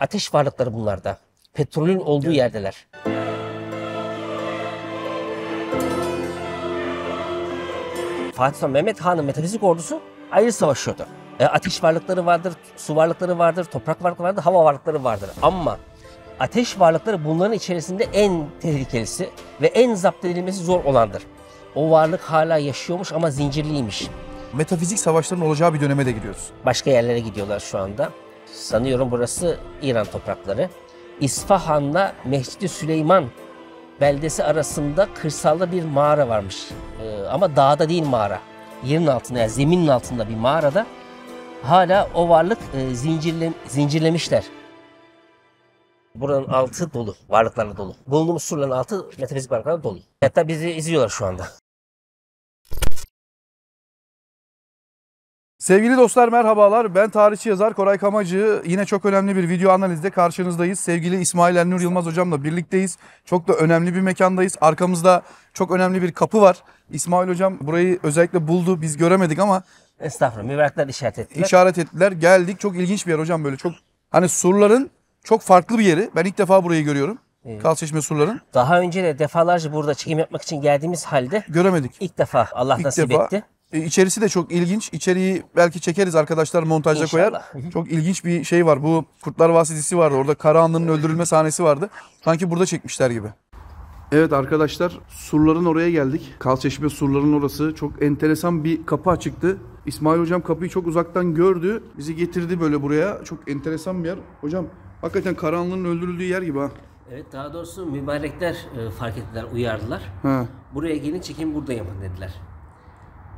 Ateş varlıkları bunlarda. Petrolün olduğu evet. yerdeler. Fatih Sultan Mehmet Han'ın metafizik ordusu ayrı savaşıyordu. E, ateş varlıkları vardır, su varlıkları vardır, toprak varlıkları vardır, hava varlıkları vardır. Ama ateş varlıkları bunların içerisinde en tehlikelisi ve en zapt edilmesi zor olandır. O varlık hala yaşıyormuş ama zincirliymiş. Metafizik savaşların olacağı bir döneme de gidiyoruz. Başka yerlere gidiyorlar şu anda sanıyorum burası İran toprakları. İsfahan'la Mehcidi Süleyman beldesi arasında kırsalda bir mağara varmış. Ee, ama dağda değil mağara. Yerin altında yani zeminin altında bir mağarada hala o varlık e, zincirle, zincirlemişler. Buranın altı dolu, varlıklarla dolu. Bulunduğumuz surların altı metafizik varlıklarla dolu. Hatta bizi izliyorlar şu anda. Sevgili dostlar merhabalar. Ben tarihçi yazar Koray Kamacı. Yine çok önemli bir video analizde karşınızdayız. Sevgili İsmail Ennur Yılmaz hocamla birlikteyiz. Çok da önemli bir mekandayız. Arkamızda çok önemli bir kapı var. İsmail hocam burayı özellikle buldu. Biz göremedik ama Estağfurullah. Mübarekler işaret ettiler. İşaret ettiler. Geldik. Çok ilginç bir yer hocam böyle. Çok hani surların çok farklı bir yeri. Ben ilk defa burayı görüyorum. Evet. Kalçeşme surların. Daha önce de defalarca burada çekim yapmak için geldiğimiz halde Göremedik. İlk defa Allah İlk nasip defa. etti. E, içerisi de çok ilginç. İçeriği belki çekeriz arkadaşlar montajda İnşallah. koyar. Çok ilginç bir şey var. Bu Kurtlar Vasidisi vardı. Orada Karahanlı'nın öldürülme sahnesi vardı. Sanki burada çekmişler gibi. Evet arkadaşlar surların oraya geldik. Kalçeşme surların orası. Çok enteresan bir kapı açıktı. İsmail hocam kapıyı çok uzaktan gördü. Bizi getirdi böyle buraya. Çok enteresan bir yer. Hocam hakikaten karanlığın öldürüldüğü yer gibi ha. Evet daha doğrusu mübarekler e, fark ettiler, uyardılar. Ha. Buraya gelin çekim burada yapın dediler.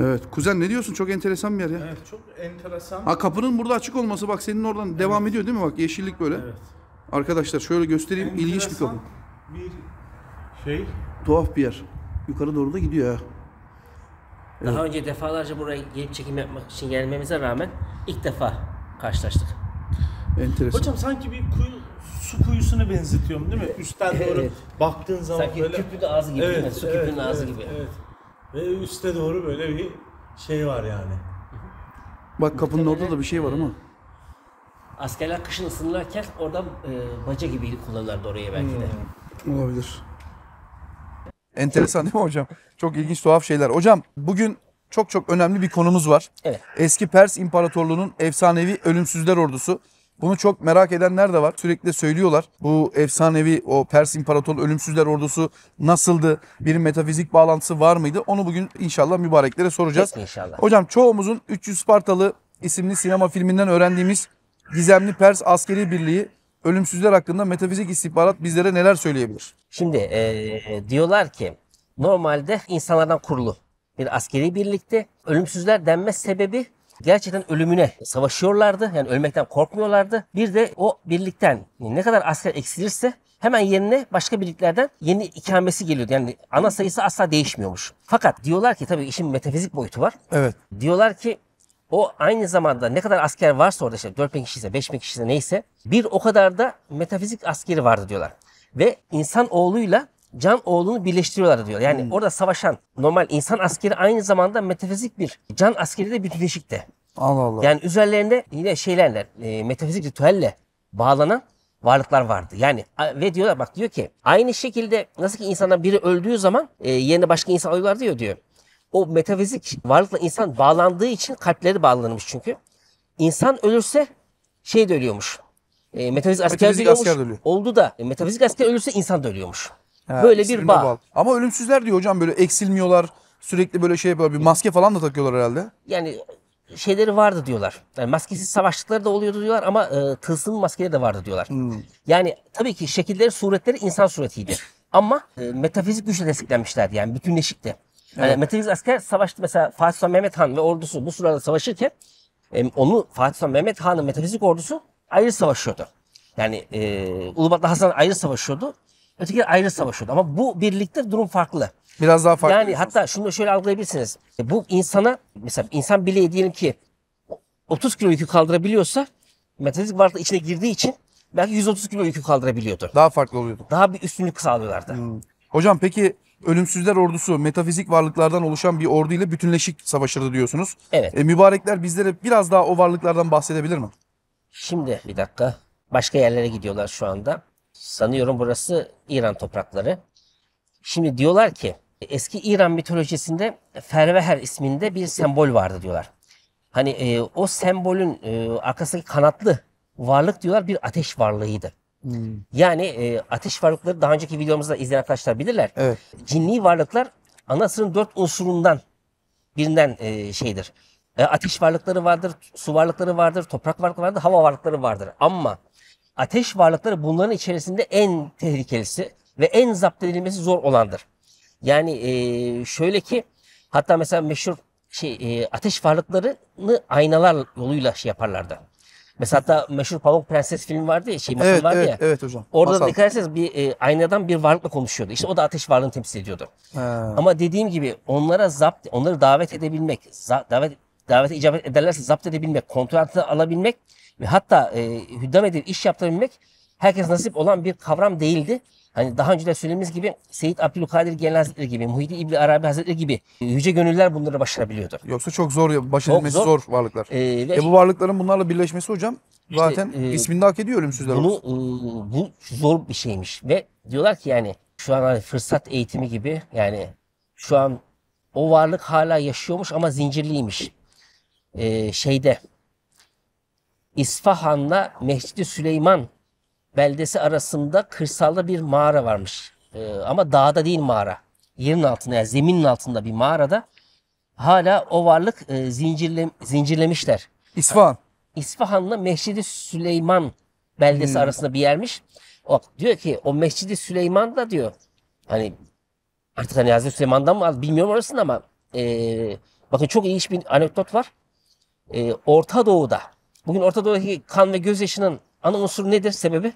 Evet. Kuzen ne diyorsun? Çok enteresan bir yer ya. Evet çok enteresan. Ha kapının burada açık olması bak senin oradan devam ediyor değil mi? Bak yeşillik böyle. Evet. Arkadaşlar şöyle göstereyim. İlginç bir kapı. bir şey. Tuhaf bir yer. Yukarı doğru da gidiyor ha. Daha önce defalarca buraya gelip çekim yapmak için gelmemize rağmen ilk defa karşılaştık. Enteresan. Hocam sanki bir kuyu, su kuyusuna benzetiyorum değil mi? Üstten doğru baktığın zaman Sanki böyle. küpün ağzı gibi değil mi? Evet, Su küpünün evet, ağzı evet, gibi. Evet. Ve üste doğru böyle bir şey var yani. Bak kapının orada da bir şey var ama. Ee, askerler kışın ısınırken oradan e, baca gibi kullanırlardı orayı belki de. Hmm, olabilir. Enteresan değil mi hocam? Çok ilginç tuhaf şeyler. Hocam bugün çok çok önemli bir konumuz var. Evet. Eski Pers İmparatorluğu'nun efsanevi ölümsüzler ordusu. Bunu çok merak edenler de var. Sürekli söylüyorlar. Bu efsanevi o Pers İmparatorluğu ölümsüzler ordusu nasıldı? Bir metafizik bağlantısı var mıydı? Onu bugün inşallah mübareklere soracağız. Peki inşallah. Hocam çoğumuzun 300 Spartalı isimli sinema filminden öğrendiğimiz Gizemli Pers Askeri Birliği ölümsüzler hakkında metafizik istihbarat bizlere neler söyleyebilir? Şimdi e, diyorlar ki normalde insanlardan kurulu bir askeri birlikte ölümsüzler denme sebebi gerçekten ölümüne savaşıyorlardı. Yani ölmekten korkmuyorlardı. Bir de o birlikten ne kadar asker eksilirse hemen yerine başka birliklerden yeni ikamesi geliyordu. Yani ana sayısı asla değişmiyormuş. Fakat diyorlar ki tabii işin metafizik boyutu var. Evet. Diyorlar ki o aynı zamanda ne kadar asker varsa orada işte 4000 kişiyse 5000 kişiyse neyse bir o kadar da metafizik askeri vardı diyorlar. Ve insan oğluyla can oğlunu birleştiriyorlar diyor. Yani hmm. orada savaşan normal insan askeri aynı zamanda metafizik bir can askeri de bir bütünleşik de. Allah Allah. Yani üzerlerinde yine şeylerle e, metafizik ritüelle bağlanan varlıklar vardı. Yani ve diyorlar bak diyor ki aynı şekilde nasıl ki insandan biri öldüğü zaman e, yerine başka insan alıyorlar diyor diyor. O metafizik varlıkla insan bağlandığı için kalpleri bağlanmış çünkü. İnsan ölürse şey de ölüyormuş. E, metafizik asker, metafizik ölüyormuş, asker ölüyor. Oldu da e, metafizik asker ölürse insan da ölüyormuş. Ha, böyle bir bağ. bağlı. Ama ölümsüzler diyor hocam böyle eksilmiyorlar. Sürekli böyle şey yapıyorlar. Bir maske falan da takıyorlar herhalde. Yani şeyleri vardı diyorlar. Yani maskesiz savaşlıkları da oluyordu diyorlar ama e, tılsımlı maskeleri de vardı diyorlar. Hmm. Yani tabii ki şekilleri, suretleri insan suretiydi. Ama e, metafizik güçle desteklenmişlerdi yani bütünleşikti. Yani metafizik asker savaştı mesela Fatih Sultan Mehmet Han ve ordusu bu sırada savaşırken e, onu Fatih Sultan Mehmet Han'ın metafizik ordusu ayrı savaşıyordu. Yani e, Ulubatlı Hasan ayrı savaşıyordu. Öteki ayrı savaşıyordu. Ama bu birlikte durum farklı. Biraz daha farklı. Yani hatta şunu şöyle algılayabilirsiniz. E, bu insana mesela insan bile diyelim ki 30 kilo yükü kaldırabiliyorsa metafizik varlık içine girdiği için belki 130 kilo yükü kaldırabiliyordu. Daha farklı oluyordu. Daha bir üstünlük sağlıyorlardı. Hmm. Hocam peki ölümsüzler ordusu metafizik varlıklardan oluşan bir ordu ile bütünleşik savaşırdı diyorsunuz. Evet. E, mübarekler bizlere biraz daha o varlıklardan bahsedebilir mi? Şimdi bir dakika. Başka yerlere gidiyorlar şu anda. Sanıyorum burası İran toprakları. Şimdi diyorlar ki e, eski İran mitolojisinde Ferveher isminde bir sembol vardı diyorlar. Hani e, o sembolün e, arkasındaki kanatlı varlık diyorlar bir ateş varlığıydı. Hmm. Yani e, ateş varlıkları daha önceki videomuzda izleyen arkadaşlar bilirler. Evet. Cinni varlıklar anasının dört unsurundan birinden e, şeydir. E, ateş varlıkları vardır, su varlıkları vardır, toprak varlıkları vardır, hava varlıkları vardır. Ama ateş varlıkları bunların içerisinde en tehlikelisi ve en zapt edilmesi zor olandır. Yani e, şöyle ki hatta mesela meşhur şey e, ateş varlıklarını aynalar yoluyla şey yaparlardı. Mesela hatta meşhur Pamuk Prenses filmi vardı ya, şey masal evet, vardı evet, ya. Evet hocam. Orada masal. dikkat etseniz bir e, aynadan bir varlıkla konuşuyordu. İşte o da ateş varlığını temsil ediyordu. He. Ama dediğim gibi onlara zapt, onları davet edebilmek, za, davet davete icabet ederlerse zapt edebilmek, kontrol altına alabilmek ve hatta e, hüddam edip iş yaptırabilmek herkes nasip olan bir kavram değildi. Hani daha önce de söylediğimiz gibi Seyit Abdülkadir Genel Hazretleri gibi, Muhyiddin İbni Arabi Hazretleri gibi yüce gönüller bunları başarabiliyordu. Yoksa çok zor, baş edilmesi zor. zor varlıklar. Ee, ve e bu varlıkların bunlarla birleşmesi hocam işte, zaten e, isminde hak ediyor ölümsüzler. Bunu, e, bu zor bir şeymiş ve diyorlar ki yani şu an hani fırsat eğitimi gibi yani şu an o varlık hala yaşıyormuş ama zincirliymiş e, şeyde İsfahan'la Mehcidi Süleyman beldesi arasında kırsalda bir mağara varmış. E, ama dağda değil mağara. Yerin altında yani zeminin altında bir mağarada hala o varlık e, zincirle, zincirlemişler. İsfahan. İsfahan'la Mehcidi Süleyman beldesi hmm. arasında bir yermiş. O diyor ki o Mehcidi Süleyman da diyor hani artık hani Hazreti Süleyman'dan mı bilmiyorum orasını ama e, bakın çok ilginç bir anekdot var e, Orta Doğu'da, bugün Orta Doğu'daki kan ve gözyaşının ana unsuru nedir sebebi?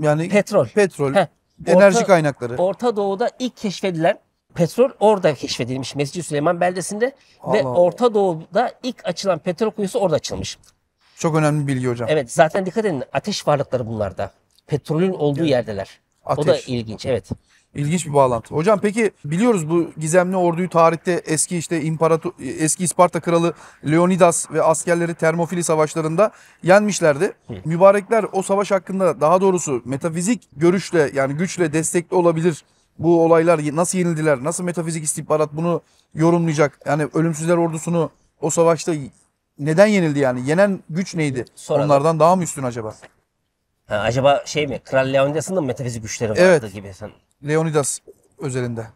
Yani petrol. Petrol. Heh, enerji Orta, kaynakları. Orta Doğu'da ilk keşfedilen petrol orada keşfedilmiş Mescid-i Süleyman beldesinde Allah ve Allah. Orta Doğu'da ilk açılan petrol kuyusu orada açılmış. Çok önemli bilgi hocam. Evet zaten dikkat edin ateş varlıkları bunlarda. Petrolün olduğu yerdeler. Ateş. O da ilginç evet. İlginç bir bağlantı. Hocam peki biliyoruz bu gizemli orduyu tarihte eski işte imparator eski İsparta kralı Leonidas ve askerleri Termofili savaşlarında yenmişlerdi. Hı. Mübarekler o savaş hakkında daha doğrusu metafizik görüşle yani güçle destekli olabilir. Bu olaylar nasıl yenildiler? Nasıl metafizik istihbarat bunu yorumlayacak? Yani ölümsüzler ordusunu o savaşta neden yenildi yani? Yenen güç neydi? Sonra Onlardan da. daha mı üstün acaba? Ha, acaba şey mi? Kral Leonidas'ın da metafizik güçleri vardı evet. gibi sen Leonidas özelinde.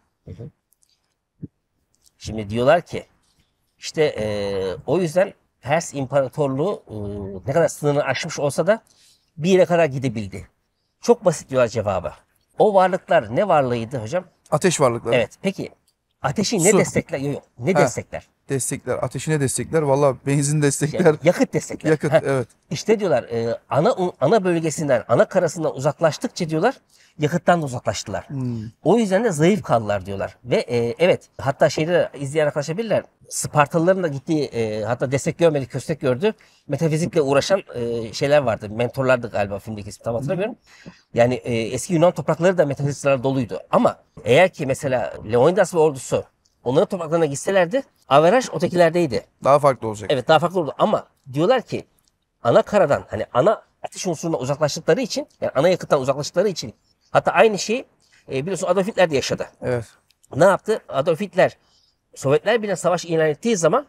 Şimdi diyorlar ki işte e, o yüzden Pers İmparatorluğu e, ne kadar sınırını aşmış olsa da bir yere kadar gidebildi. Çok basit diyorlar cevabı. O varlıklar ne varlığıydı hocam? Ateş varlıkları. Evet. Peki ateşi ne Su. destekler? Yok, yok. Ne He. destekler? destekler, ateşine destekler, valla benzin destekler. Ya, yakıt destekler. Yakıt, ha. evet. İşte diyorlar e, ana ana bölgesinden, ana karasından uzaklaştıkça diyorlar yakıttan da uzaklaştılar. Hmm. O yüzden de zayıf kaldılar diyorlar. Ve e, evet hatta şeyde izleyen arkadaşlar Spartalıların da gittiği e, hatta destek görmedi, köstek gördü. Metafizikle uğraşan e, şeyler vardı. Mentorlardı galiba filmdeki ismi tam hmm. hatırlamıyorum. Yani e, eski Yunan toprakları da metafiziklerle doluydu. Ama eğer ki mesela Leonidas ve ordusu onların topraklarına gitselerdi averaj ötekilerdeydi. Daha farklı olacak. Evet daha farklı oldu ama diyorlar ki ana karadan hani ana ateş unsuruna uzaklaştıkları için yani ana yakıttan uzaklaştıkları için hatta aynı şeyi e, biliyorsun Adolf Hitler de yaşadı. Evet. Ne yaptı? Adolf Hitler Sovyetler bile savaş ilan ettiği zaman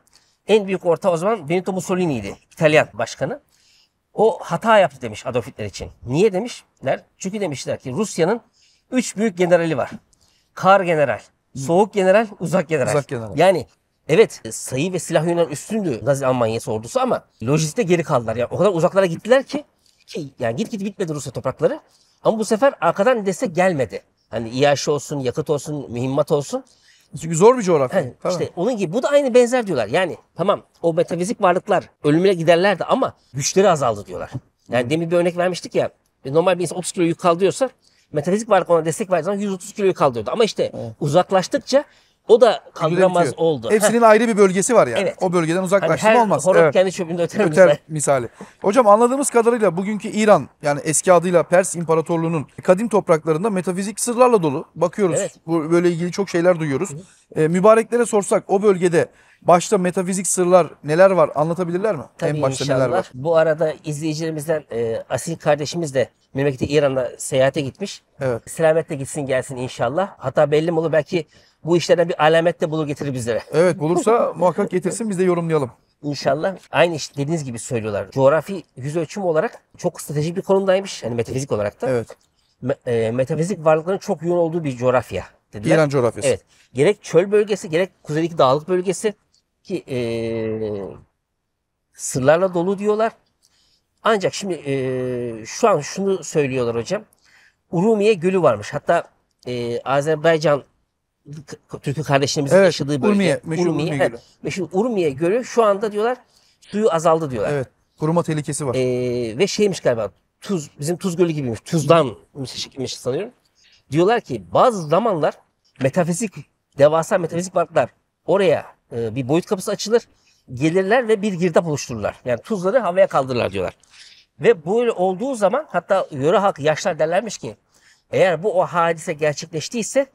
en büyük orta o zaman Benito Mussolini'ydi. İtalyan başkanı. O hata yaptı demiş Adolf Hitler için. Niye demişler? Çünkü demişler ki Rusya'nın üç büyük generali var. Kar general, Soğuk general, uzak general. Uzak general. Yani Evet sayı ve silah yönünden üstündü Nazi Almanya'sı ordusu ama lojiste geri kaldılar. Yani o kadar uzaklara gittiler ki, ki yani git git bitmedi Rusya toprakları. Ama bu sefer arkadan destek gelmedi. Hani İHŞ olsun, yakıt olsun, mühimmat olsun. Çünkü zor bir coğrafya. Yani, tamam. İşte onun gibi bu da aynı benzer diyorlar. Yani tamam o metafizik varlıklar ölümüne giderlerdi ama güçleri azaldı diyorlar. Yani demin bir örnek vermiştik ya e, normal bir insan 30 kilo yük kaldırıyorsa metafizik varlık ona destek verdiği zaman 130 kiloyu kaldırıyordu. Ama işte evet. uzaklaştıkça o da kaldıramaz oldu. Hepsinin ha. ayrı bir bölgesi var yani. Evet. O bölgeden hani uzaklaştırma hani olmaz. Horot evet. kendi çöpünde öter, öter misali. Hocam anladığımız kadarıyla bugünkü İran yani eski adıyla Pers İmparatorluğu'nun kadim topraklarında metafizik sırlarla dolu. Bakıyoruz. Evet. böyle ilgili çok şeyler duyuyoruz. Ee, mübareklere sorsak o bölgede Başta metafizik sırlar neler var anlatabilirler mi? Tabii en başta inşallah. neler var? Bu arada izleyicilerimizden e, Asil kardeşimiz de memleketi İran'da seyahate gitmiş. Evet. Selametle gitsin gelsin inşallah. Hatta belli mi olur belki bu işlerden bir alamet de bulur getirir bizlere. Evet bulursa muhakkak getirsin biz de yorumlayalım. İnşallah aynı işte dediğiniz gibi söylüyorlar. Coğrafi yüz ölçüm olarak çok stratejik bir konumdaymış. Yani metafizik olarak da. Evet. Me- e, metafizik varlıkların çok yoğun olduğu bir coğrafya dediler. İran coğrafyası. Evet. Gerek çöl bölgesi gerek kuzeydeki dağlık bölgesi ki e, sırlarla dolu diyorlar. Ancak şimdi e, şu an şunu söylüyorlar hocam. Urumiye Gölü varmış. Hatta e, Azerbaycan Türk'ü kardeşlerimizin evet, yaşadığı bölge. Urmiye, meşhur Urmiye, Urmiye Gölü. Meşhur Urmiye Gölü şu anda diyorlar suyu azaldı diyorlar. Evet. Kuruma tehlikesi var. Ee, ve şeymiş galiba tuz bizim tuz gölü gibiymiş. Tuzdan şekilmiş sanıyorum. Diyorlar ki bazı zamanlar metafizik devasa metafizik varlıklar oraya e, bir boyut kapısı açılır. Gelirler ve bir girdap oluştururlar. Yani tuzları havaya kaldırırlar diyorlar. Ve böyle olduğu zaman hatta yöre halkı yaşlar derlermiş ki eğer bu o hadise gerçekleştiyse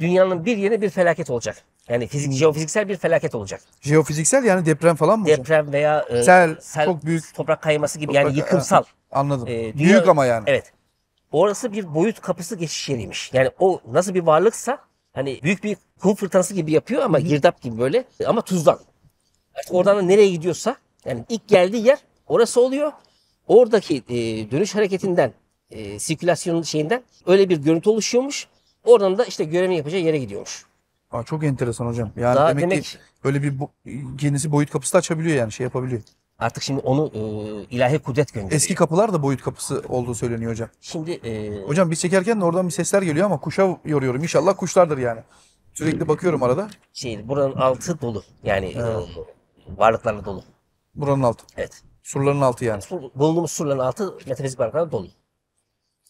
dünyanın bir yerine bir felaket olacak. Yani fizik, hmm. jeofiziksel bir felaket olacak. Jeofiziksel yani deprem falan mı deprem olacak? veya e, sel, sel, çok büyük toprak kayması gibi toprak, yani e, yıkımsal. Anladım. E, dünya, büyük ama yani. Evet. Orası bir boyut kapısı geçiş yeriymiş. Yani o nasıl bir varlıksa Hani büyük bir kum fırtınası gibi yapıyor ama girdap gibi böyle ama tuzdan. Artık oradan da nereye gidiyorsa yani ilk geldiği yer orası oluyor. Oradaki e, dönüş hareketinden, e, sirkülasyonun şeyinden öyle bir görüntü oluşuyormuş. Oradan da işte görevi yapacağı yere gidiyormuş. Aa, çok enteresan hocam. Yani Daha demek, demek ki öyle bir bo- kendisi boyut kapısı da açabiliyor yani şey yapabiliyor. Artık şimdi onu e, ilahi kudret gönderiyor. Eski kapılar da boyut kapısı olduğu söyleniyor hocam. Şimdi e, Hocam biz çekerken de oradan bir sesler geliyor ama kuşa yoruyorum. İnşallah kuşlardır yani. Sürekli bakıyorum arada. şey buranın altı dolu. Yani e, varlıklarla dolu. Buranın altı. Evet. Surların altı yani. Sur, bulunduğumuz surların altı metafizik varlıklarla dolu.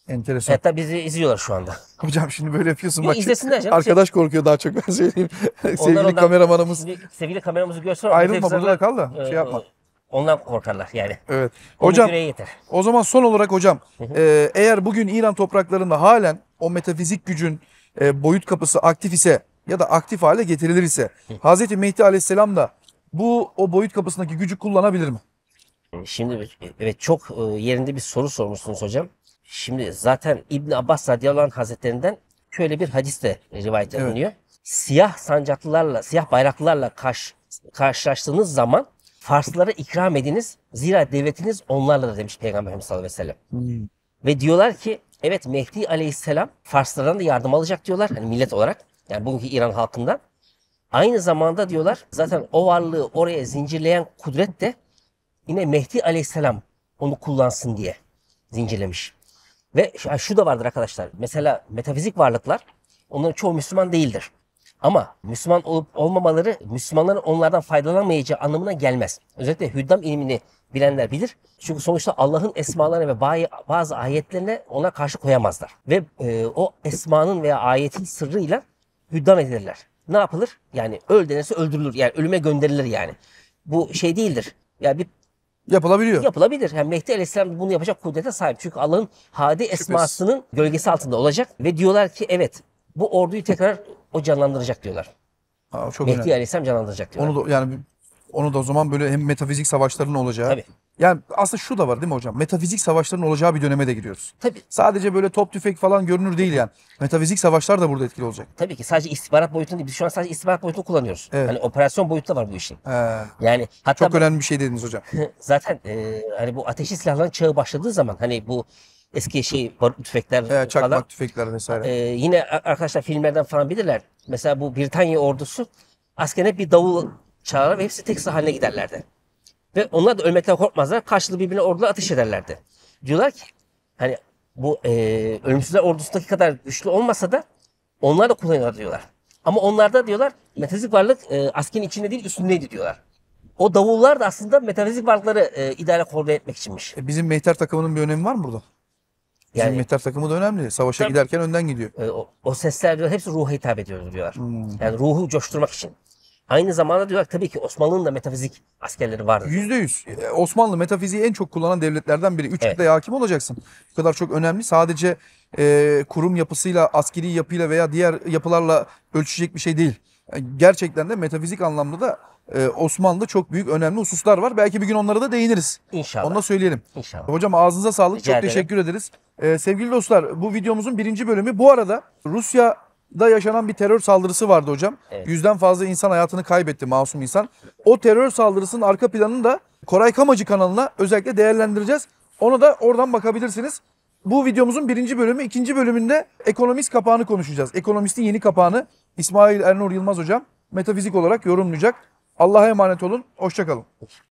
Enteresan. Hatta bizi izliyorlar şu anda. Hocam şimdi böyle yapıyorsun Yok, bak. izlesinler canım. Arkadaş şey- korkuyor daha çok ben söyleyeyim. Sevgili Onlar ondan- kameramanımız. Şimdi sevgili kameramızı görsen. Ayrılma burada kal da şey e, yapma. Ondan korkarlar yani. Evet. Onun hocam yeter. o zaman son olarak hocam e, eğer bugün İran topraklarında halen o metafizik gücün e, boyut kapısı aktif ise ya da aktif hale getirilir ise Hz. Mehdi Aleyhisselam da bu o boyut kapısındaki gücü kullanabilir mi? Şimdi evet çok e, yerinde bir soru sormuşsunuz hocam. Şimdi zaten İbn Abbas radıyallahu anh hazretlerinden şöyle bir hadis de rivayet ediliyor. Evet. Siyah sancaklılarla, siyah bayraklarla karş, karşılaştığınız zaman Farslara ikram ediniz. Zira devletiniz onlarla da demiş Peygamberimiz Efendimiz sallallahu aleyhi ve sellem. Hmm. Ve diyorlar ki evet Mehdi aleyhisselam Farslardan da yardım alacak diyorlar. Hani millet olarak. Yani bugünkü İran halkından. Aynı zamanda diyorlar zaten o varlığı oraya zincirleyen kudret de yine Mehdi aleyhisselam onu kullansın diye zincirlemiş. Ve şu da vardır arkadaşlar. Mesela metafizik varlıklar onların çoğu Müslüman değildir. Ama Müslüman olup olmamaları Müslümanların onlardan faydalanmayacağı anlamına gelmez. Özellikle hüddam ilmini bilenler bilir. Çünkü sonuçta Allah'ın esmalarına ve bazı ayetlerine ona karşı koyamazlar. Ve e, o esmanın veya ayetin sırrıyla hüddam edilirler. Ne yapılır? Yani öl denesi öldürülür. Yani ölüme gönderilir yani. Bu şey değildir. Yani bir Yapılabiliyor. Yapılabilir. Hem yani Mehdi Aleyhisselam bunu yapacak kudrete sahip. Çünkü Allah'ın hadi esmasının gölgesi altında olacak. Ve diyorlar ki evet bu orduyu tekrar o canlandıracak diyorlar. Aa, çok Mehdi önemli. Aleyhisselam canlandıracak diyorlar. Onu da, yani onu da o zaman böyle hem metafizik savaşların olacağı. Tabii. Yani aslında şu da var değil mi hocam? Metafizik savaşların olacağı bir döneme de giriyoruz. Tabii. Sadece böyle top tüfek falan görünür değil yani. Metafizik savaşlar da burada etkili olacak. Tabii ki sadece istihbarat boyutunda değil. Biz şu an sadece istihbarat boyutunu kullanıyoruz. Evet. Hani operasyon boyutu da var bu işin. Ee, yani hatta Çok bu, önemli bir şey dediniz hocam. zaten e, hani bu ateşli silahların çağı başladığı zaman hani bu eski şey barut tüfekler He, çakmak falan. tüfekler vesaire. Ee, yine arkadaşlar filmlerden falan bilirler. Mesela bu Britanya ordusu askerine bir davul çağırır ve hepsi tek haline giderlerdi. Ve onlar da ölmekten korkmazlar. Karşılığı birbirine ordular ateş ederlerdi. Diyorlar ki hani bu e, ölümsüzler ordusundaki kadar güçlü olmasa da onlar da kullanıyorlar diyorlar. Ama onlarda diyorlar metafizik varlık e, askerin içinde değil üstündeydi diyorlar. O davullar da aslında metafizik varlıkları e, idare koordine etmek içinmiş. E bizim mehter takımının bir önemi var mı burada? yani, Mehtap takımı da önemli. Savaşa tabii, giderken önden gidiyor. E, o, o sesler diyor hepsi ruha hitap ediyor diyorlar. Hmm. Yani ruhu coşturmak için. Aynı zamanda diyorlar tabii ki Osmanlı'nın da metafizik askerleri vardır. Yüzde yüz. E, Osmanlı metafiziği en çok kullanan devletlerden biri. Üç evet. hakim olacaksın. Bu kadar çok önemli. Sadece e, kurum yapısıyla, askeri yapıyla veya diğer yapılarla ölçecek bir şey değil. E, gerçekten de metafizik anlamda da e, Osmanlı'da çok büyük önemli hususlar var. Belki bir gün onlara da değiniriz. İnşallah. Onu da söyleyelim. İnşallah. Hocam ağzınıza sağlık. Rica çok ederim. teşekkür ederiz. E, sevgili dostlar bu videomuzun birinci bölümü. Bu arada Rusya da yaşanan bir terör saldırısı vardı hocam. Evet. Yüzden fazla insan hayatını kaybetti masum insan. O terör saldırısının arka planını da Koray Kamacı kanalına özellikle değerlendireceğiz. Ona da oradan bakabilirsiniz. Bu videomuzun birinci bölümü. ikinci bölümünde ekonomist kapağını konuşacağız. Ekonomistin yeni kapağını İsmail Ernur Yılmaz hocam metafizik olarak yorumlayacak. Allah'a emanet olun. Hoşçakalın.